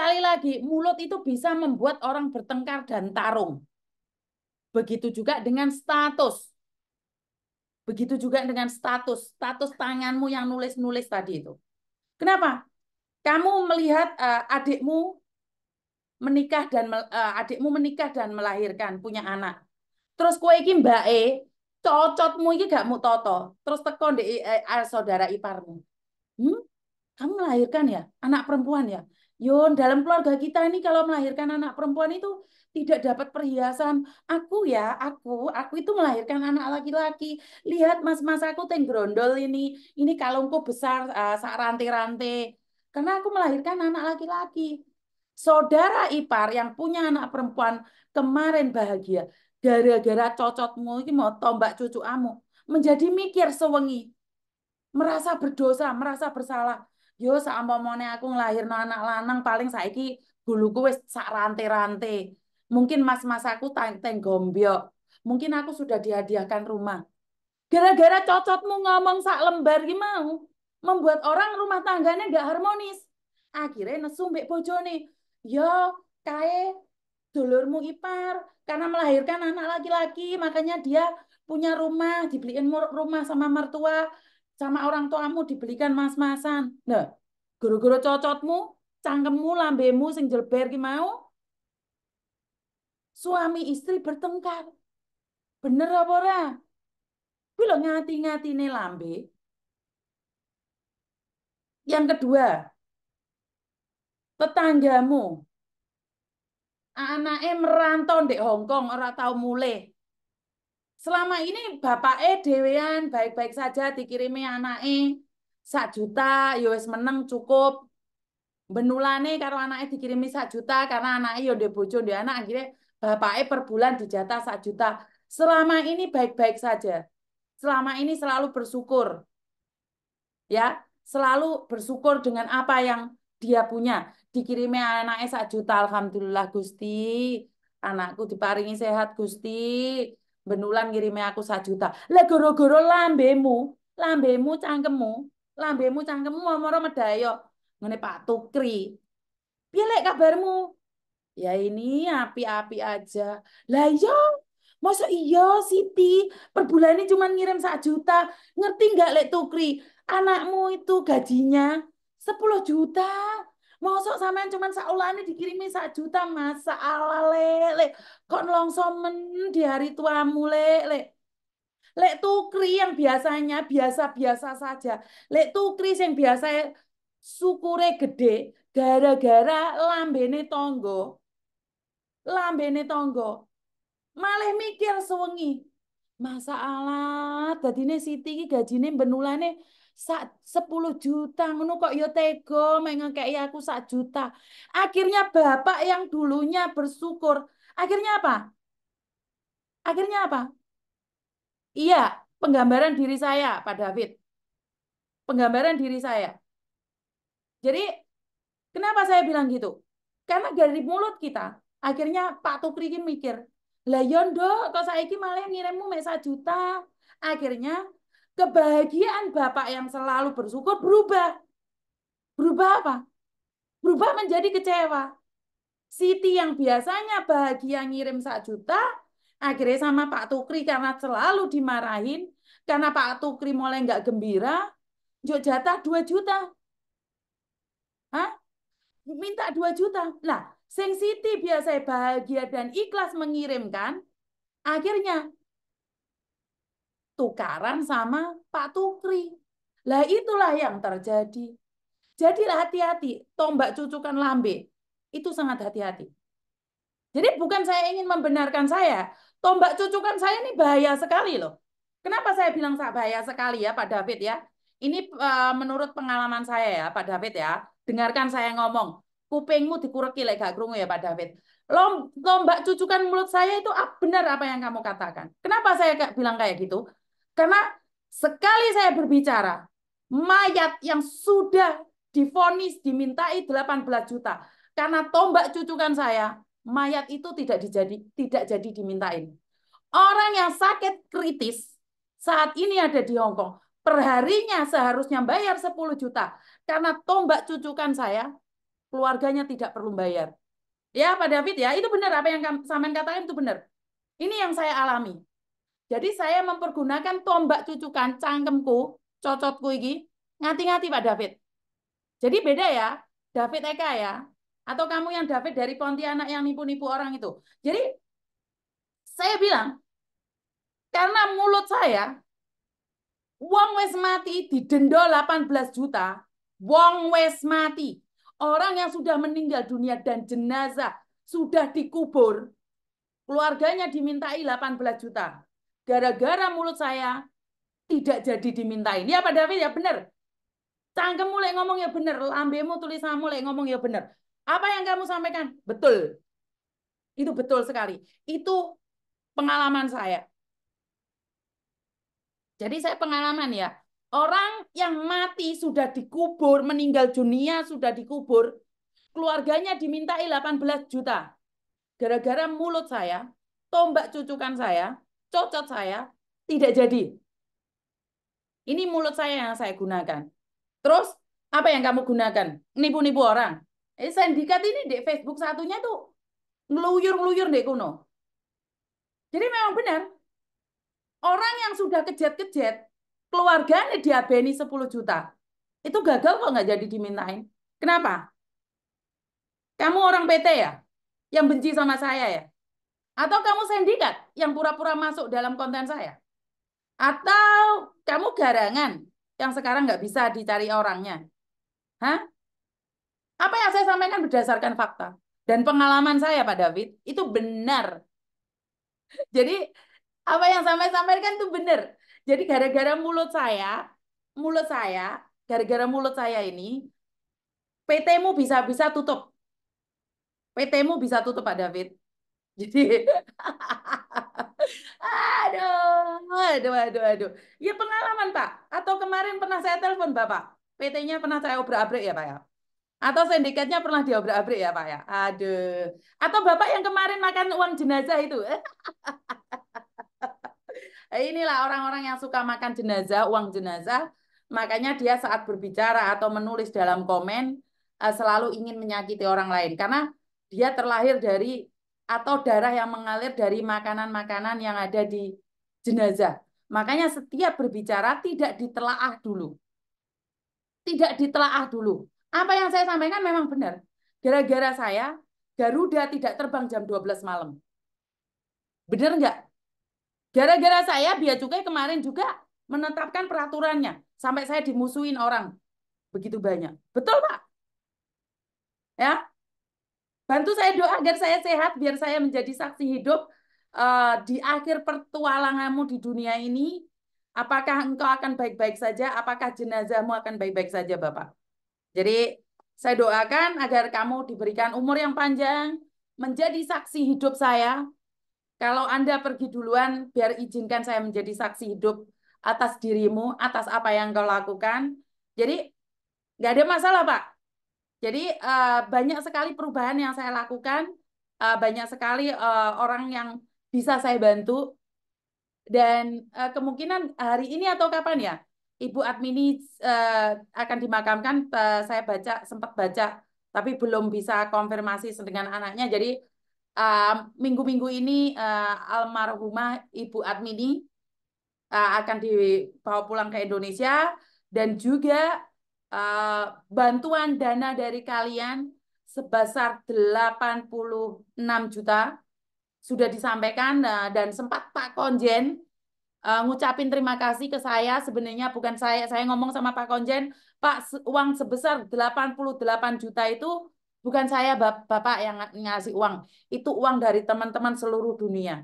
Sekali lagi, mulut itu bisa membuat orang bertengkar dan tarung. Begitu juga dengan status. Begitu juga dengan status. Status tanganmu yang nulis-nulis tadi itu. Kenapa? Kamu melihat uh, adikmu menikah dan uh, adikmu menikah dan melahirkan punya anak. Terus kue iki mbake cocotmu iki gak mu Terus teko ndek eh, eh, saudara iparmu. Hmm? Kamu melahirkan ya, anak perempuan ya. Yun, dalam keluarga kita ini kalau melahirkan anak perempuan itu tidak dapat perhiasan. Aku ya, aku, aku itu melahirkan anak laki-laki. Lihat mas-mas aku tenggrondol ini, ini kalungku besar, uh, sak rantai-rantai. Karena aku melahirkan anak laki-laki. Saudara ipar yang punya anak perempuan kemarin bahagia. Gara-gara cocotmu ini mau tombak cucu amu. Menjadi mikir sewengi. Merasa berdosa, merasa bersalah yo saumpamane aku no anak lanang paling saiki buluku wis sak rantai-rantai. Mungkin mas-mas aku tank-tank gombyok. Mungkin aku sudah dihadiahkan rumah. Gara-gara cocotmu ngomong sak lembar gimau, membuat orang rumah tangganya gak harmonis. Akhirnya nesu mbek bojone. Yo, kae dulurmu ipar karena melahirkan anak laki-laki, makanya dia punya rumah, dibeliin rumah sama mertua, sama orang tuamu dibelikan mas-masan. Nah, guru-guru cocotmu, cangkemmu, lambemu, sing jelber ki mau. Suami istri bertengkar. Bener apa ora? Kuwi lho ngati-ngatine lambe. Yang kedua, tetanggamu. Anaknya merantau di Hongkong, orang tahu mulai selama ini bapak e dewean baik-baik saja dikirimi anak e sak juta yo ya menang cukup benulane karo anak e dikirimi sak juta karena anak e yo ya bocor bojo anak akhirnya bapak e per bulan dijatah sak juta selama ini baik-baik saja selama ini selalu bersyukur ya selalu bersyukur dengan apa yang dia punya dikirimi anak eh sak juta alhamdulillah gusti anakku diparingi sehat gusti benulan ngirime aku satu juta. Lah goro-goro lambemu, lambemu cangkemmu, lambemu cangkemmu moro medayo ngene Pak Tukri. Piye lek kabarmu? Ya ini api-api aja. Lah yo, iya. masa iya Siti, per bulan ini cuma ngirim satu juta. Ngerti nggak lek Tukri? Anakmu itu gajinya 10 juta. Mosok sampean cuman saulane dikirimi sak juta mas, lele le, Kok nelongso men di hari tuamu le, le. Lek tukri yang biasanya biasa-biasa saja. Lek tukri yang biasa sukure gede gara-gara lambene tonggo. Lambene tonggo. Malah mikir sewengi. masalah tadi ne Siti gajinya gajine benulane sak 10 juta ngono kok ya tega mek aku sak juta. Akhirnya bapak yang dulunya bersyukur, akhirnya apa? Akhirnya apa? Iya, penggambaran diri saya Pak David. Penggambaran diri saya. Jadi kenapa saya bilang gitu? Karena dari mulut kita akhirnya Pak Tukri mikir, "Lah yondo kok saiki malah ngirimmu mek juta." Akhirnya kebahagiaan Bapak yang selalu bersyukur berubah. Berubah apa? Berubah menjadi kecewa. Siti yang biasanya bahagia ngirim 1 juta, akhirnya sama Pak Tukri karena selalu dimarahin, karena Pak Tukri mulai nggak gembira, juk jatah 2 juta. Hah? Minta 2 juta. Lah, Seng Siti biasanya bahagia dan ikhlas mengirimkan, akhirnya tukaran sama Pak Tukri. Lah itulah yang terjadi. Jadilah hati-hati, tombak cucukan lambe. Itu sangat hati-hati. Jadi bukan saya ingin membenarkan saya, tombak cucukan saya ini bahaya sekali loh. Kenapa saya bilang bahaya sekali ya Pak David ya? Ini uh, menurut pengalaman saya ya Pak David ya. Dengarkan saya ngomong. Kupingmu dikureki lek gak krungu ya Pak David. Lom, tombak cucukan mulut saya itu ah, benar apa yang kamu katakan. Kenapa saya bilang kayak gitu? Karena sekali saya berbicara, mayat yang sudah difonis dimintai 18 juta. Karena tombak cucukan saya, mayat itu tidak dijadi tidak jadi dimintain. Orang yang sakit kritis saat ini ada di Hong Kong, perharinya seharusnya bayar 10 juta. Karena tombak cucukan saya, keluarganya tidak perlu bayar. Ya Pak David ya, itu benar apa yang sampean katakan itu benar. Ini yang saya alami. Jadi saya mempergunakan tombak cucukan cangkemku, cocotku iki, ngati-ngati Pak David. Jadi beda ya, David Eka ya, atau kamu yang David dari Pontianak yang nipu-nipu orang itu. Jadi saya bilang, karena mulut saya, wong wes mati di didenda 18 juta, wong wes mati. Orang yang sudah meninggal dunia dan jenazah sudah dikubur, keluarganya dimintai 18 juta. Gara-gara mulut saya tidak jadi dimintain. Ya Pak David ya benar. Cangkem mulai ngomong ya benar. Lambemu tulisan mulai ngomong ya benar. Apa yang kamu sampaikan? Betul. Itu betul sekali. Itu pengalaman saya. Jadi saya pengalaman ya. Orang yang mati sudah dikubur, meninggal dunia sudah dikubur, keluarganya dimintai 18 juta. Gara-gara mulut saya, tombak cucukan saya, cocot saya, tidak jadi. Ini mulut saya yang saya gunakan. Terus, apa yang kamu gunakan? Nipu-nipu orang. Eh, sindikat ini di Facebook satunya tuh ngeluyur-ngeluyur di kuno. Jadi memang benar. Orang yang sudah kejat-kejat, keluarganya diabeni 10 juta. Itu gagal kok nggak jadi dimintain. Kenapa? Kamu orang PT ya? Yang benci sama saya ya? Atau kamu sindikat yang pura-pura masuk dalam konten saya? Atau kamu garangan yang sekarang nggak bisa dicari orangnya? Hah? Apa yang saya sampaikan berdasarkan fakta. Dan pengalaman saya, Pak David, itu benar. Jadi, apa yang saya sampaikan itu benar. Jadi, gara-gara mulut saya, mulut saya, gara-gara mulut saya ini, PT-mu bisa-bisa tutup. PT-mu bisa tutup, Pak David. Jadi aduh, aduh, aduh, aduh. Ya pengalaman Pak. Atau kemarin pernah saya telepon Bapak. PT-nya pernah saya obrak-abrik ya Pak ya. Atau sindikatnya pernah diobrak-abrik ya Pak ya. Aduh. Atau Bapak yang kemarin makan uang jenazah itu. Inilah orang-orang yang suka makan jenazah, uang jenazah. Makanya dia saat berbicara atau menulis dalam komen eh, selalu ingin menyakiti orang lain. Karena dia terlahir dari atau darah yang mengalir dari makanan-makanan yang ada di jenazah. Makanya setiap berbicara tidak ditelaah dulu. Tidak ditelaah dulu. Apa yang saya sampaikan memang benar. Gara-gara saya, Garuda tidak terbang jam 12 malam. Benar nggak? Gara-gara saya, Bia Cukai kemarin juga menetapkan peraturannya. Sampai saya dimusuhin orang. Begitu banyak. Betul, Pak? Ya, Bantu saya doa agar saya sehat, biar saya menjadi saksi hidup uh, di akhir pertualanganmu di dunia ini. Apakah engkau akan baik-baik saja? Apakah jenazahmu akan baik-baik saja, Bapak? Jadi saya doakan agar kamu diberikan umur yang panjang, menjadi saksi hidup saya. Kalau Anda pergi duluan, biar izinkan saya menjadi saksi hidup atas dirimu, atas apa yang kau lakukan. Jadi nggak ada masalah, Pak jadi uh, banyak sekali perubahan yang saya lakukan, uh, banyak sekali uh, orang yang bisa saya bantu dan uh, kemungkinan hari ini atau kapan ya Ibu Admini uh, akan dimakamkan. Uh, saya baca sempat baca tapi belum bisa konfirmasi dengan anaknya. Jadi minggu-minggu uh, ini uh, almarhumah Ibu Admini uh, akan dibawa pulang ke Indonesia dan juga Eh, bantuan dana dari kalian sebesar 86 juta sudah disampaikan eh, dan sempat Pak Konjen uh, ngucapin terima kasih ke saya sebenarnya bukan saya saya ngomong sama Pak Konjen Pak uang sebesar 88 juta itu bukan saya Bapak yang ngasih uang itu uang dari teman-teman seluruh dunia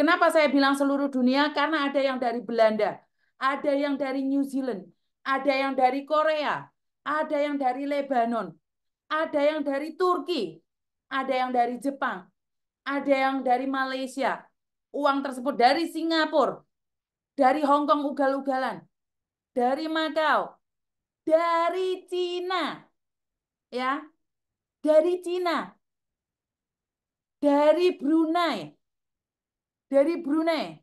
kenapa saya bilang seluruh dunia karena ada yang dari Belanda ada yang dari New Zealand ada yang dari Korea, ada yang dari Lebanon, ada yang dari Turki, ada yang dari Jepang, ada yang dari Malaysia. Uang tersebut dari Singapura, dari Hong Kong ugal-ugalan, dari Macau, dari Cina. Ya. Dari Cina. Dari Brunei. Dari Brunei.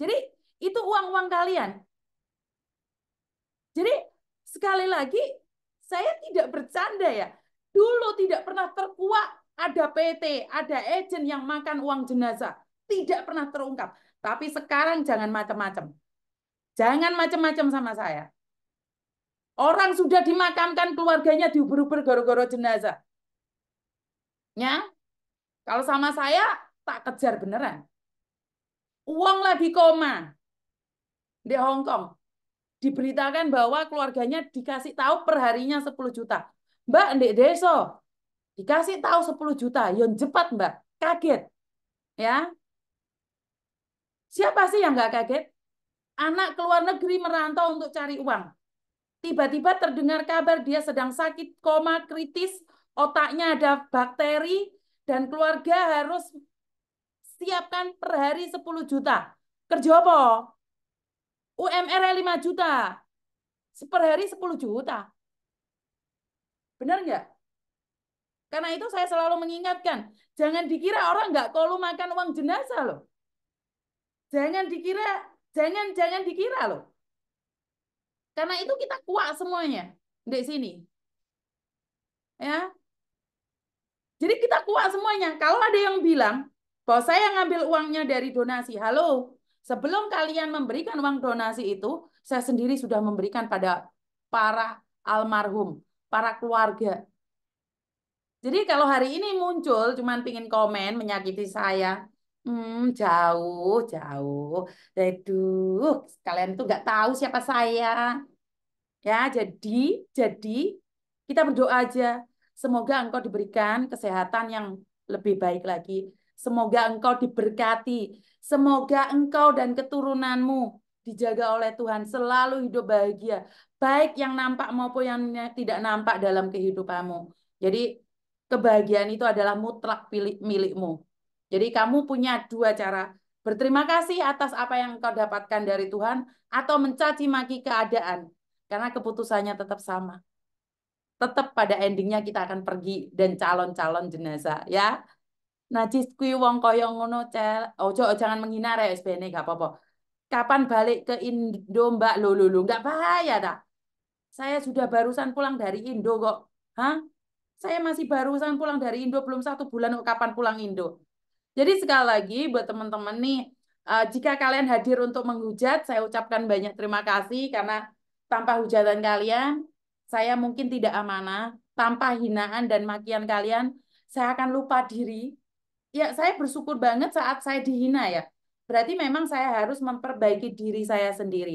Jadi itu uang-uang kalian jadi sekali lagi saya tidak bercanda ya. Dulu tidak pernah terkuak ada PT, ada agent yang makan uang jenazah. Tidak pernah terungkap. Tapi sekarang jangan macam-macam. Jangan macam-macam sama saya. Orang sudah dimakamkan keluarganya diuber-uber goro-goro jenazah. Ya? Kalau sama saya, tak kejar beneran. Uang lagi koma di Hong Kong diberitakan bahwa keluarganya dikasih tahu perharinya 10 juta. Mbak, ndek deso, dikasih tahu 10 juta, yon cepat mbak, kaget. ya Siapa sih yang nggak kaget? Anak keluar negeri merantau untuk cari uang. Tiba-tiba terdengar kabar dia sedang sakit koma kritis, otaknya ada bakteri, dan keluarga harus siapkan per hari 10 juta. Kerja apa? UMR 5 juta. Per hari 10 juta. Benar nggak? Karena itu saya selalu mengingatkan, jangan dikira orang nggak kalau makan uang jenazah loh. Jangan dikira, jangan jangan dikira loh. Karena itu kita kuat semuanya di sini. Ya. Jadi kita kuat semuanya. Kalau ada yang bilang bahwa saya ngambil uangnya dari donasi, halo, Sebelum kalian memberikan uang donasi itu, saya sendiri sudah memberikan pada para almarhum, para keluarga. Jadi kalau hari ini muncul cuman pingin komen menyakiti saya, hmm, jauh, jauh. Aduh, kalian tuh nggak tahu siapa saya. Ya, jadi, jadi kita berdoa aja. Semoga engkau diberikan kesehatan yang lebih baik lagi. Semoga engkau diberkati. Semoga engkau dan keturunanmu dijaga oleh Tuhan, selalu hidup bahagia, baik yang nampak maupun yang tidak nampak dalam kehidupanmu. Jadi kebahagiaan itu adalah mutlak milikmu. Jadi kamu punya dua cara, berterima kasih atas apa yang engkau dapatkan dari Tuhan atau mencaci maki keadaan karena keputusannya tetap sama. Tetap pada endingnya kita akan pergi dan calon-calon jenazah ya. Najis kuwi wong koyong ngono cel. Ojo jangan menghina rek SBN gak apa-apa. Kapan balik ke Indo Mbak? lulu lo lo bahaya dah. Saya sudah barusan pulang dari Indo kok. Hah? Saya masih barusan pulang dari Indo belum satu bulan kok kapan pulang Indo. Jadi sekali lagi buat teman-teman nih uh, jika kalian hadir untuk menghujat, saya ucapkan banyak terima kasih karena tanpa hujatan kalian saya mungkin tidak amanah, tanpa hinaan dan makian kalian, saya akan lupa diri ya saya bersyukur banget saat saya dihina ya. Berarti memang saya harus memperbaiki diri saya sendiri.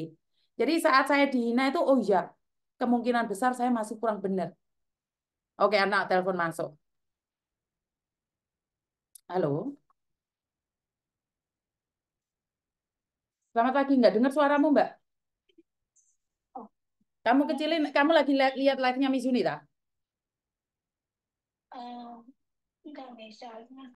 Jadi saat saya dihina itu oh iya, kemungkinan besar saya masih kurang benar. Oke, anak telepon masuk. Halo. Selamat pagi, nggak dengar suaramu, Mbak? Kamu kecilin, kamu lagi lihat, live-nya Miss Yunita? Uh, eh, enggak,